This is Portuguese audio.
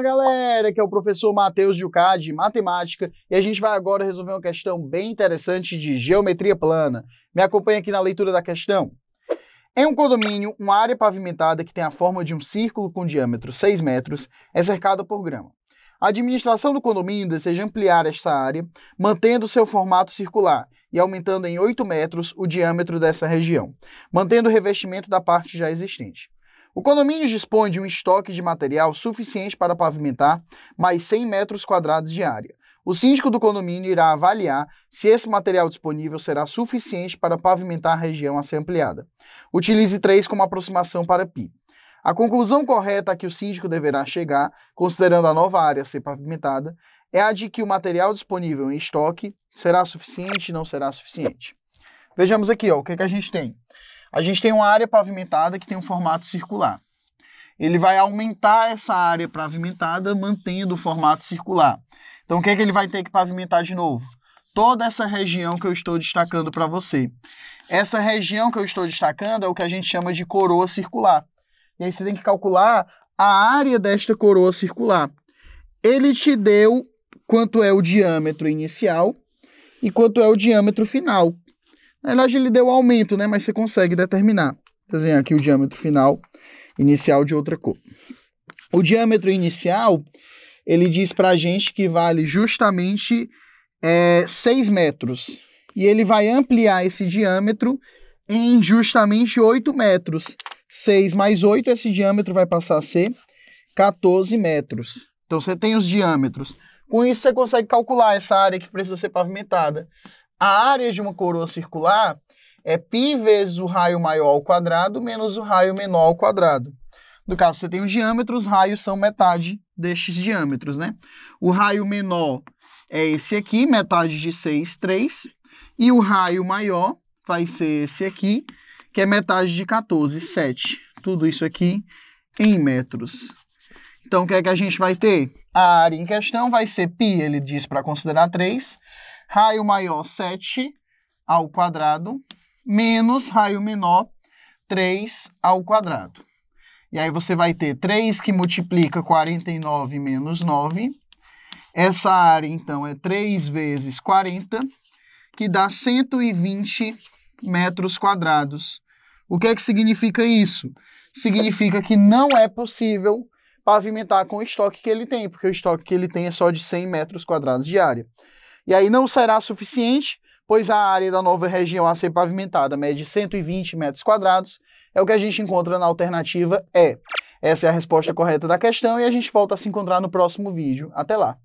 Fala galera, aqui é o professor Matheus Jucá de Matemática e a gente vai agora resolver uma questão bem interessante de geometria plana. Me acompanha aqui na leitura da questão. Em um condomínio, uma área pavimentada que tem a forma de um círculo com diâmetro 6 metros é cercada por grama. A administração do condomínio deseja ampliar esta área, mantendo seu formato circular e aumentando em 8 metros o diâmetro dessa região, mantendo o revestimento da parte já existente. O condomínio dispõe de um estoque de material suficiente para pavimentar mais 100 metros quadrados de área. O síndico do condomínio irá avaliar se esse material disponível será suficiente para pavimentar a região a ser ampliada. Utilize 3 como aproximação para pi. A conclusão correta a que o síndico deverá chegar, considerando a nova área a ser pavimentada, é a de que o material disponível em estoque será suficiente e não será suficiente. Vejamos aqui ó, o que, é que a gente tem. A gente tem uma área pavimentada que tem um formato circular. Ele vai aumentar essa área pavimentada mantendo o formato circular. Então, o que, é que ele vai ter que pavimentar de novo? Toda essa região que eu estou destacando para você. Essa região que eu estou destacando é o que a gente chama de coroa circular. E aí você tem que calcular a área desta coroa circular. Ele te deu quanto é o diâmetro inicial e quanto é o diâmetro final. Na verdade, ele deu aumento, né? Mas você consegue determinar. Desenhar aqui o diâmetro final inicial de outra cor. O diâmetro inicial, ele diz para a gente que vale justamente é, 6 metros. E ele vai ampliar esse diâmetro em justamente 8 metros. 6 mais 8, esse diâmetro vai passar a ser 14 metros. Então você tem os diâmetros. Com isso você consegue calcular essa área que precisa ser pavimentada a área de uma coroa circular é π vezes o raio maior ao quadrado menos o raio menor ao quadrado. No caso, você tem um diâmetro, os raios são metade destes diâmetros, né? O raio menor é esse aqui, metade de 6, 3. E o raio maior vai ser esse aqui, que é metade de 14, 7. Tudo isso aqui em metros. Então, o que é que a gente vai ter? A área em questão vai ser π, ele diz para considerar 3, raio maior 7 ao quadrado menos raio menor 3 ao quadrado. E aí você vai ter 3 que multiplica 49 menos 9. Essa área, então, é 3 vezes 40, que dá 120 metros quadrados. O que é que significa isso? Significa que não é possível pavimentar com o estoque que ele tem, porque o estoque que ele tem é só de 100 metros quadrados de área. E aí não será suficiente, pois a área da nova região a ser pavimentada mede 120 metros quadrados. É o que a gente encontra na alternativa E. Essa é a resposta correta da questão e a gente volta a se encontrar no próximo vídeo. Até lá!